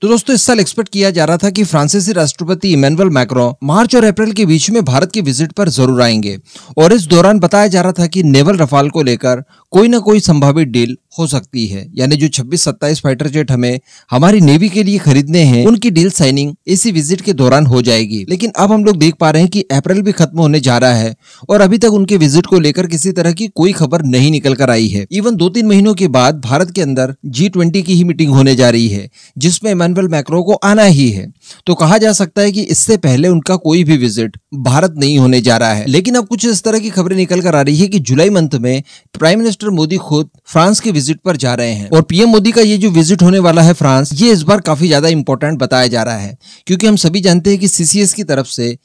तो दोस्तों इस साल एक्सपेक्ट किया जा रहा था कि फ्रांसीसी राष्ट्रपति इमेनुअल मैक्रो मार्च और अप्रैल के बीच में भारत की विजिट पर जरूर आएंगे और इस दौरान बताया जा रहा था कि नेवल रफाल को लेकर कोई ना कोई संभावित डील हो सकती है यानी जो 26-27 फाइटर जेट हमें हमारी नेवी के लिए खरीदने हैं उनकी डील साइनिंग इसी विजिट के दौरान हो जाएगी लेकिन अब हम लोग देख पा रहे हैं कि अप्रैल भी खत्म होने जा रहा है और अभी तक उनके विजिट को लेकर किसी तरह की कोई खबर नहीं निकल कर आई है इवन दो तीन महीनों के बाद भारत के अंदर जी की ही मीटिंग होने जा रही है जिसमें इमानुअल मैक्रो को आना ही है तो कहा जा सकता है कि इससे पहले उनका कोई भी विजिट भारत नहीं होने जा रहा है लेकिन अब कुछ इस तरह की खबरें निकल कर आ रही है कि जुलाई मंथ में प्राइम मिनिस्टर मोदी खुद फ्रांस के विजिट पर जा रहे हैं और पीएम मोदी का ये जो विजिट होने वाला है फ्रांस ये इस बार काफी ज्यादा इंपॉर्टेंट बताया जा रहा है क्योंकि हम सभी जानते हैं कि सीसीएस की तरफ से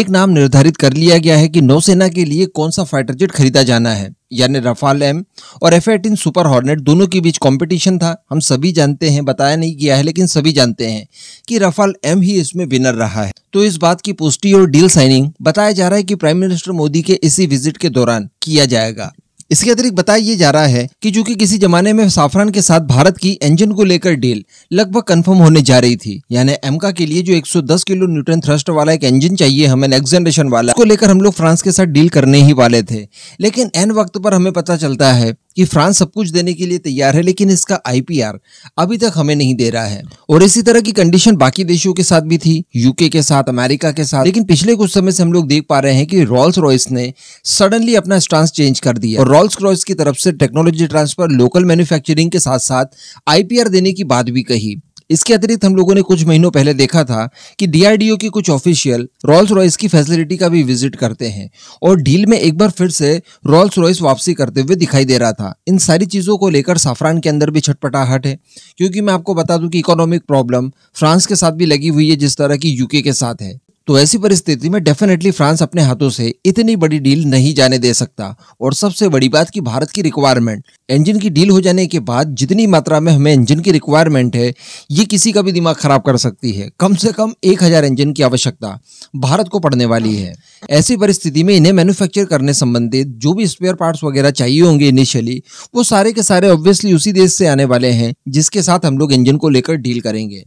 एक नाम निर्धारित कर लिया गया है कि नौसेना के लिए कौन सा फाइटर जेट खरीदा जाना है यानी रफाल एम और एफ एटीन सुपर हॉर्नेट दोनों के बीच कंपटीशन था हम सभी जानते हैं बताया नहीं गया है लेकिन सभी जानते हैं कि रफाल एम एम ही इसमें विनर रहा है तो इस बात की पुष्टि और डील साइनिंग बताया जा रहा है कि प्राइम मिनिस्टर मोदी के इसी विजिट के दौरान किया जाएगा इसके अतिरिक्त बताया ये जा रहा है कि चूंकि किसी जमाने में साफरान के साथ भारत की इंजन को लेकर डील लगभग कंफर्म होने जा रही थी यानी एमका के लिए जो 110 किलो न्यूटन थ्रस्ट वाला एक इंजन चाहिए हमें नेक्स्ट जनरेशन वाला उसको लेकर हम लोग फ्रांस के साथ डील करने ही वाले थे लेकिन एन वक्त पर हमें पता चलता है कि फ्रांस सब कुछ देने के लिए तैयार है लेकिन इसका आईपीआर अभी तक हमें नहीं दे रहा है और इसी तरह की कंडीशन बाकी देशों के साथ भी थी यूके के साथ अमेरिका के साथ लेकिन पिछले कुछ समय से हम लोग देख पा रहे हैं कि रॉल्स रॉयस ने सडनली अपना स्टांस चेंज कर दिया और रॉल्स रॉयस की तरफ से टेक्नोलॉजी ट्रांसफर लोकल मैन्युफैक्चरिंग के साथ साथ आईपीआर देने की बात भी कही इसके अतिरिक्त हम लोगों ने कुछ महीनों पहले देखा था कि डीआरडीओ के कुछ ऑफिशियल रॉल्स रॉयस की फैसिलिटी का भी विजिट करते हैं और डील में एक बार फिर से रॉल्स रॉयस वापसी करते हुए दिखाई दे रहा था इन सारी चीज़ों को लेकर साफरान के अंदर भी छटपटाहट है क्योंकि मैं आपको बता दूं कि इकोनॉमिक प्रॉब्लम फ्रांस के साथ भी लगी हुई है जिस तरह की यूके के साथ है तो ऐसी परिस्थिति में डेफिनेटली फ्रांस अपने हाथों से इतनी बड़ी डील नहीं जाने दे सकता और सबसे बड़ी बात की भारत की रिक्वायरमेंट इंजन की डील हो जाने के बाद जितनी मात्रा में हमें इंजन की रिक्वायरमेंट है ये किसी का भी दिमाग खराब कर सकती है कम से कम एक हजार इंजन की आवश्यकता भारत को पड़ने वाली है ऐसी परिस्थिति में इन्हें मैन्युफैक्चर करने संबंधित जो भी स्पेयर पार्ट वगैरह चाहिए होंगे इनिशियली वो सारे के सारे ऑब्वियसली उसी देश से आने वाले हैं जिसके साथ हम लोग इंजन को लेकर डील करेंगे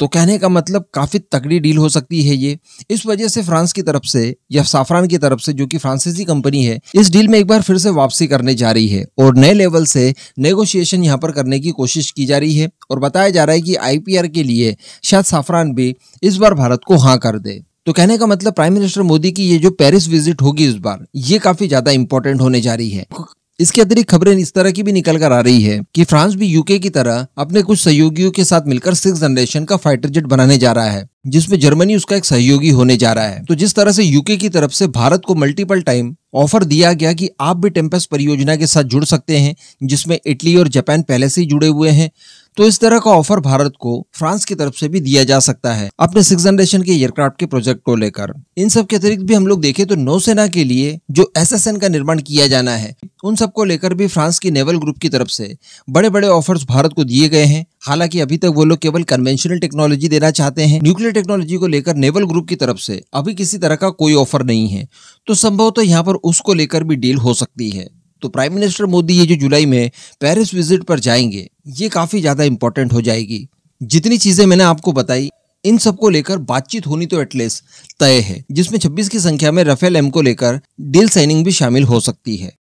तो कहने का मतलब काफ़ी तगड़ी डील हो सकती है ये इस वजह से फ्रांस की तरफ से या साफरान की तरफ से जो कि फ्रांसीसी कंपनी है इस डील में एक बार फिर से वापसी करने जा रही है और नए लेवल से नेगोशिएशन यहाँ पर करने की कोशिश की जा रही है और बताया जा रहा है कि आई के लिए शायद साफरान भी इस बार भारत को हाँ कर दे तो कहने का मतलब प्राइम मिनिस्टर मोदी की ये जो पेरिस विजिट होगी इस बार ये काफी ज्यादा इंपॉर्टेंट होने जा रही है इसके अतिरिक्त खबरें इस तरह की भी निकल कर आ रही है कि फ्रांस भी यूके की तरह अपने कुछ सहयोगियों के साथ मिलकर सिक्स जनरेशन का फाइटर जेट बनाने जा रहा है जिसमें जर्मनी उसका एक सहयोगी होने जा रहा है तो जिस तरह से यूके की तरफ से भारत को मल्टीपल टाइम ऑफर दिया गया कि आप भी टेम्पस परियोजना के साथ जुड़ सकते हैं जिसमें इटली और जापान पहले से ही जुड़े हुए हैं तो इस तरह का ऑफर भारत को फ्रांस की तरफ से भी दिया जा सकता है अपने सिक्स जनरेशन के एयरक्राफ्ट के प्रोजेक्ट को लेकर इन सब के अतिरिक्त भी हम लोग देखें तो नौसेना के लिए जो एस का निर्माण किया जाना है उन सबको लेकर भी फ्रांस की नेवल ग्रुप की तरफ से बड़े बड़े ऑफर्स भारत को दिए गए हैं हालांकि अभी तक वो लोग केवल कन्वेंशनल टेक्नोलॉजी देना चाहते हैं न्यूक्लियर टेक्नोलॉजी को लेकर नेवल ग्रुप की तरफ से अभी किसी तरह का कोई ऑफर नहीं है तो संभवतः तो यहाँ पर उसको लेकर भी डील हो सकती है तो प्राइम मिनिस्टर मोदी ये जो जुलाई में पेरिस विजिट पर जाएंगे ये काफ़ी ज़्यादा इंपॉर्टेंट हो जाएगी जितनी चीज़ें मैंने आपको बताई इन सबको लेकर बातचीत होनी तो एटलीस्ट तय है जिसमें 26 की संख्या में रफेल एम को लेकर डील साइनिंग भी शामिल हो सकती है